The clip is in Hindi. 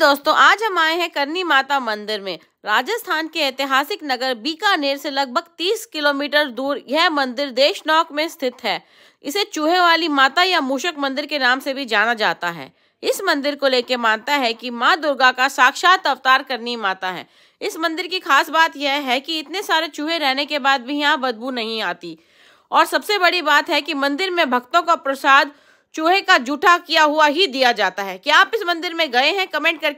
दोस्तों आज हम आए हैं करनी माता मंदिर में राजस्थान के ऐतिहासिक नगर बीकानेर से लगभग 30 किलोमीटर दूर यह मंदिर देशनौक में स्थित है इसे चूहे वाली माता या मूषक मंदिर के नाम से भी जाना जाता है इस मंदिर को लेकर मानता है कि माँ दुर्गा का साक्षात अवतार करनी माता है इस मंदिर की खास बात यह है कि इतने सारे चूहे रहने के बाद भी यहाँ बदबू नहीं आती और सबसे बड़ी बात है कि मंदिर में भक्तों का प्रसाद चूहे का जूठा किया हुआ ही दिया जाता है क्या आप इस मंदिर में गए हैं कमेंट करके